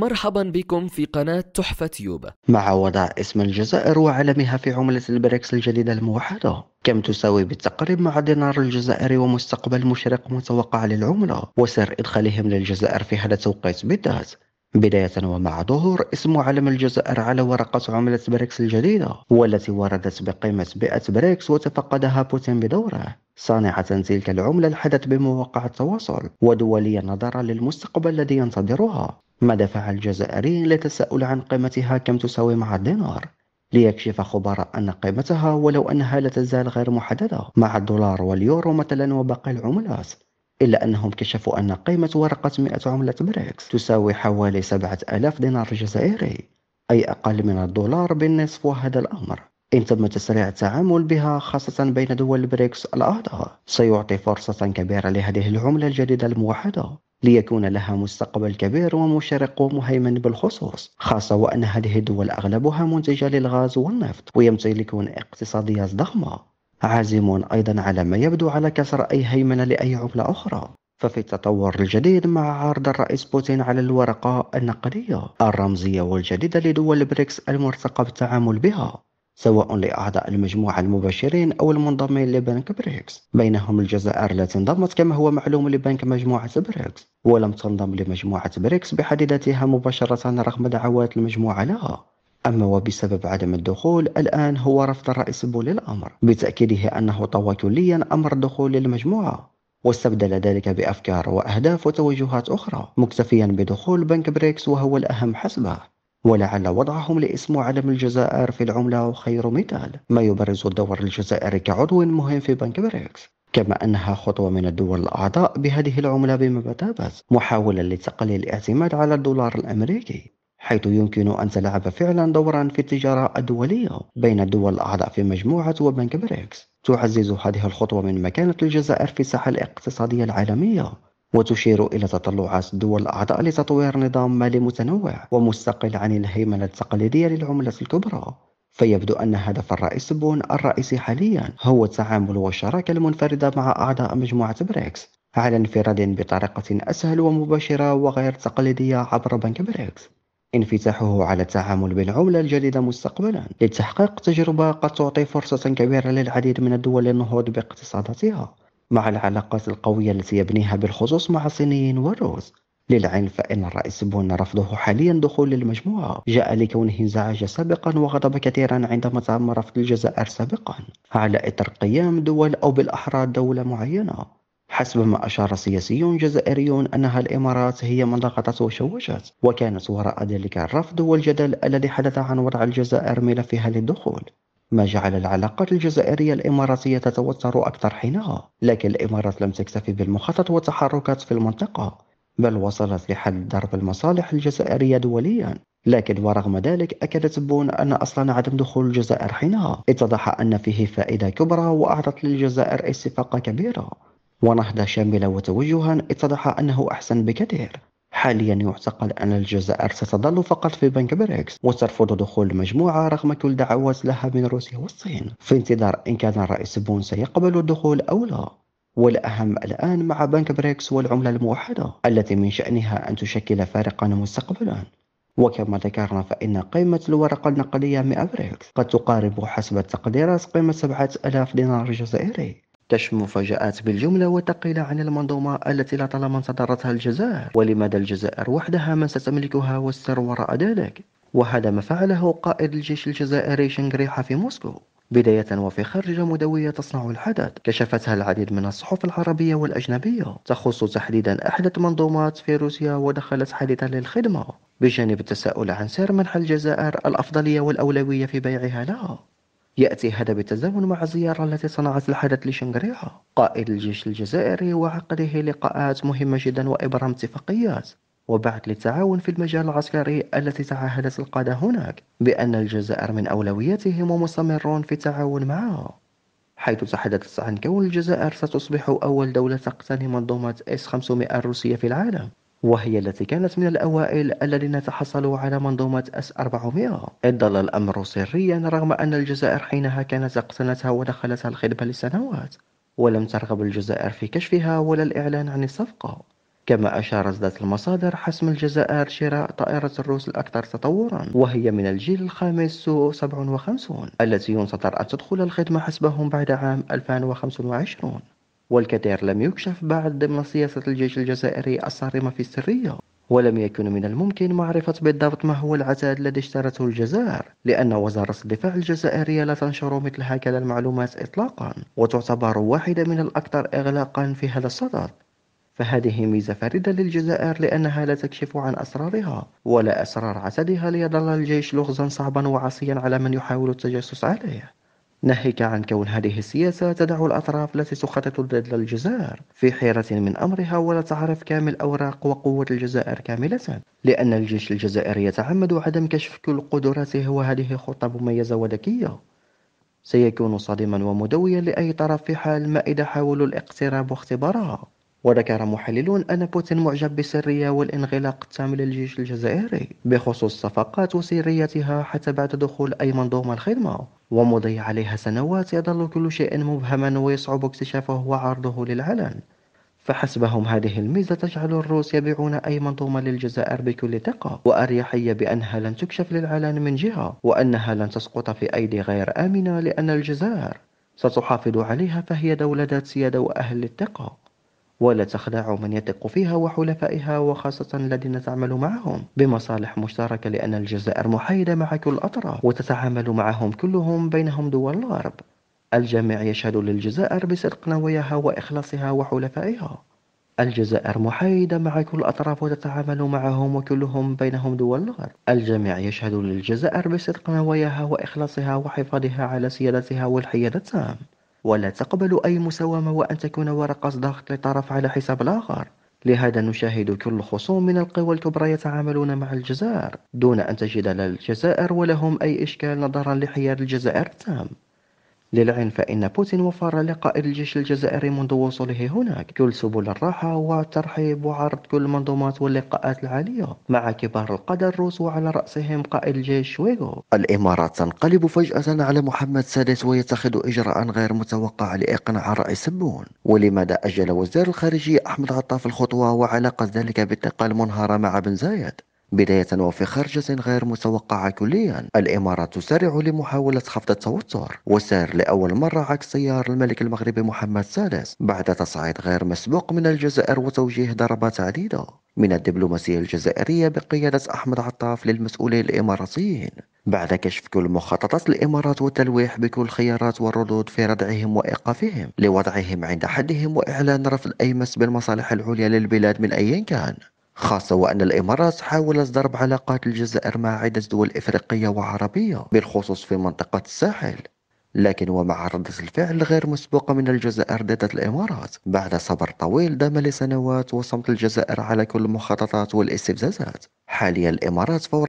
مرحبا بكم في قناة تحفة يوبا مع وضع اسم الجزائر وعلمها في عملة البريكس الجديدة الموحدة كم تساوي بالتقريب مع دينار الجزائري ومستقبل مشرق متوقع للعملة وسر إدخالهم للجزائر في هذا التوقيت بالذات بداية ومع ظهور اسم علم الجزائر على ورقة عملة بريكس الجديدة والتي وردت بقيمة بيئة بريكس وتفقدها بوتين بدوره صانعة تلك العملة الحدث بمواقع التواصل ودوليا نظرا للمستقبل الذي ينتظرها ما دفع الجزائري لتساؤل عن قيمتها كم تساوي مع الدينار ليكشف خبراء أن قيمتها ولو أنها لا تزال غير محددة مع الدولار واليورو مثلا وباقي العملات إلا أنهم كشفوا أن قيمة ورقة 100 عملة بريكس تساوي حوالي 7000 دينار جزائري أي أقل من الدولار بالنصف وهذا الأمر إن تم تسريع التعامل بها خاصة بين دول بريكس الأعضاء سيعطي فرصة كبيرة لهذه العملة الجديدة الموحدة ليكون لها مستقبل كبير ومشرق ومهيمن بالخصوص خاصة وأن هذه الدول أغلبها منتجة للغاز والنفط ويمتلكون اقتصاديات ضخمة عازمون أيضا على ما يبدو على كسر أي هيمنة لأي عملة أخرى ففي التطور الجديد مع عرض الرئيس بوتين على الورقة النقدية الرمزية والجديدة لدول بريكس المرتقب التعامل بها سواء لأعضاء المجموعة المباشرين أو المنضمين لبنك بريكس بينهم الجزائر التي انضمت كما هو معلوم لبنك مجموعة بريكس ولم تنضم لمجموعة بريكس بحد ذاتها مباشرة رغم دعوات المجموعة لها أما وبسبب عدم الدخول الآن هو رفض الرئيس بول الأمر بتأكيده أنه طوى كليا أمر الدخول للمجموعة واستبدل ذلك بأفكار وأهداف وتوجهات أخرى مكتفيا بدخول بنك بريكس وهو الأهم حسبه ولعل وضعهم لاسم علم الجزائر في العملة خير مثال ما يبرز الدور الجزائر كعضو مهم في بنك بريكس كما أنها خطوة من الدول الأعضاء بهذه العملة بما بتابز محاولة لتقليل الاعتماد على الدولار الأمريكي حيث يمكن أن تلعب فعلا دورا في التجارة الدولية بين الدول الأعضاء في مجموعة وبنك بريكس تعزز هذه الخطوة من مكانة الجزائر في الساحة الاقتصادية العالمية وتشير إلى تطلعات الدول الأعضاء لتطوير نظام مالي متنوع ومستقل عن الهيمنة التقليدية للعملة الكبرى فيبدو أن هدف الرئيس بون الرئيسي حاليا هو التعامل والشراكة المنفردة مع أعضاء مجموعة بريكس على انفراد بطريقة أسهل ومباشرة وغير تقليدية عبر بنك بريكس انفتاحه على التعامل بالعملة الجديدة مستقبلا لتحقيق تجربة قد تعطي فرصة كبيرة للعديد من الدول للنهوض باقتصاداتها مع العلاقات القوية التي يبنيها بالخصوص مع الصينيين والروس للعلم فإن الرئيس بون رفضه حاليا دخول المجموعة جاء لكونه انزعج سابقا وغضب كثيرا عندما تم رفض الجزائر سابقا على إطر قيام دول أو بالأحرى دولة معينة حسب ما أشار سياسيون جزائريون أنها الإمارات هي من ضغطت وشوشت وكانت وراء ذلك الرفض والجدل الذي حدث عن وضع الجزائر ملفها للدخول ما جعل العلاقات الجزائرية الإماراتية تتوتر أكثر حينها لكن الإمارات لم تكتفي بالمخطط والتحركات في المنطقة بل وصلت لحد ضرب المصالح الجزائرية دوليا لكن ورغم ذلك أكدت بون أن أصلا عدم دخول الجزائر حينها اتضح أن فيه فائدة كبرى وأعطت للجزائر استفاقة كبيرة ونهضة شاملة وتوجها اتضح أنه أحسن بكثير حاليا يعتقل أن الجزائر ستظل فقط في بنك بريكس وترفض دخول المجموعة رغم كل دعوات لها من روسيا والصين في انتظار إن كان الرئيس بون سيقبل الدخول أو لا والأهم الآن مع بنك بريكس والعملة الموحدة التي من شأنها أن تشكل فارقا مستقبلا وكما ذكرنا فإن قيمة الورقة النقدية 100 بريكس قد تقارب حسب التقديرات قيمة 7000 دينار جزائري تشمل مفاجآت بالجملة وتقل عن المنظومة التي لطالما انتظرتها الجزائر ولماذا الجزائر وحدها من ستملكها والسر وراء ذلك وهذا ما فعله قائد الجيش الجزائري شنغريحة في موسكو بداية وفي خرجة مدوية تصنع الحدث كشفتها العديد من الصحف العربية والأجنبية تخص تحديدا أحدث منظومات في روسيا ودخلت حديثا للخدمة بجانب التساؤل عن سير منح الجزائر الأفضلية والأولوية في بيعها لها يأتي هذا بالتزامن مع الزيارة التي صنعت الحدث لشنغريلا قائد الجيش الجزائري وعقده لقاءات مهمة جدا وإبرام اتفاقيات وبعث للتعاون في المجال العسكري التي تعهدت القادة هناك بأن الجزائر من أولوياتهم ومستمرون في التعاون معها حيث تحدثت عن كون الجزائر ستصبح أول دولة تقتني منظومة S-500 الروسية في العالم وهي التي كانت من الأوائل الذين تحصلوا على منظومة أس 400 إذ ظل الأمر سريا رغم أن الجزائر حينها كانت اقتنتها ودخلتها الخدمة لسنوات ولم ترغب الجزائر في كشفها ولا الإعلان عن الصفقة كما أشارت ذات المصادر حسم الجزائر شراء طائرة الروس الأكثر تطورا وهي من الجيل الخامس 57 التي ينتظر أن تدخل الخدمة حسبهم بعد عام 2025 والكثير لم يكشف بعد ضمن سياسة الجيش الجزائري الصارمة في السرية ولم يكن من الممكن معرفة بالضبط ما هو العتاد الذي اشترته الجزائر لأن وزارة الدفاع الجزائرية لا تنشر مثل هكذا المعلومات إطلاقا وتعتبر واحدة من الأكثر إغلاقا في هذا الصدد فهذه ميزة فريدة للجزائر لأنها لا تكشف عن أسرارها ولا أسرار عسدها ليظل الجيش لغزا صعبا وعصيا على من يحاول التجسس عليه ناهيك عن كون هذه السياسة تدع الأطراف التي تخطط ضد الجزائر في حيرة من أمرها ولا تعرف كامل أوراق وقوة الجزائر كاملة لأن الجيش الجزائري يتعمد عدم كشف كل قدراته وهذه خطة مميزة وذكية سيكون صادما ومدويا لأي طرف في حال ما إذا حاولوا الاقتراب واختبارها وذكر محللون أن بوتين معجب بالسرية والانغلاق التام للجيش الجزائري بخصوص صفقات وسريتها حتى بعد دخول أي منظومة الخدمة ومضي عليها سنوات يظل كل شيء مبهما ويصعب اكتشافه وعرضه للعلن فحسبهم هذه الميزة تجعل الروس يبيعون أي منظومة للجزائر بكل ثقة وأريحية بأنها لن تكشف للعلن من جهة وأنها لن تسقط في أيدي غير آمنة لأن الجزائر ستحافظ عليها فهي دولة ذات سيادة وأهل الثقة ولا تخدع من يثق فيها وحلفائها وخاصة الذين تعمل معهم بمصالح مشتركة لأن الجزائر محايدة مع كل الأطراف وتتعامل معهم كلهم بينهم دول الغرب الجميع يشهد للجزائر بصدق نواياها وإخلاصها وحلفائها الجزائر محايدة مع كل الأطراف وتتعامل معهم وكلهم بينهم دول الغرب الجميع يشهد للجزائر بصدق نواياها وإخلاصها وحفاظها على سيادتها والحياد التام ولا تقبل أي مساومة وأن تكون ورقة ضغط لطرف على حساب الآخر لهذا نشاهد كل خصوم من القوى الكبرى يتعاملون مع الجزائر دون أن تجد للجزائر ولهم أي إشكال نظرا لحياد الجزائر التام للعلم فإن بوتين وفر لقائد الجيش الجزائري منذ وصوله هناك كل سبل الراحة والترحيب وعرض كل المنظومات واللقاءات العالية مع كبار القادة الروس وعلى رأسهم قائد الجيش شويغو الإمارات تنقلب فجأة على محمد السادس ويتخذ إجراء غير متوقع لإقناع رئيس البون ولماذا أجل وزير الخارجية أحمد عطاف الخطوة وعلاقة ذلك بالثقة المنهارة مع بن زايد بداية وفي خرجة غير متوقعة كليا الإمارات تسارع لمحاولة خفض التوتر وسار لأول مرة عكس سيار الملك المغربي محمد السادس بعد تصعيد غير مسبوق من الجزائر وتوجيه ضربات عديدة من الدبلوماسية الجزائرية بقيادة أحمد عطاف للمسؤولين الإماراتيين بعد كشف كل مخططات الإمارات والتلويح بكل خيارات والردود في ردعهم وإيقافهم لوضعهم عند حدهم وإعلان رفض أي مس بالمصالح العليا للبلاد من أي كان خاصة وأن الإمارات حاولت ضرب علاقات الجزائر مع عدة دول إفريقية وعربية بالخصوص في منطقة الساحل لكن ومع ردة الفعل غير مسبوقة من الجزائر ضد الإمارات بعد صبر طويل دام لسنوات وصمت الجزائر على كل المخططات والاستفزازات حاليا الإمارات فور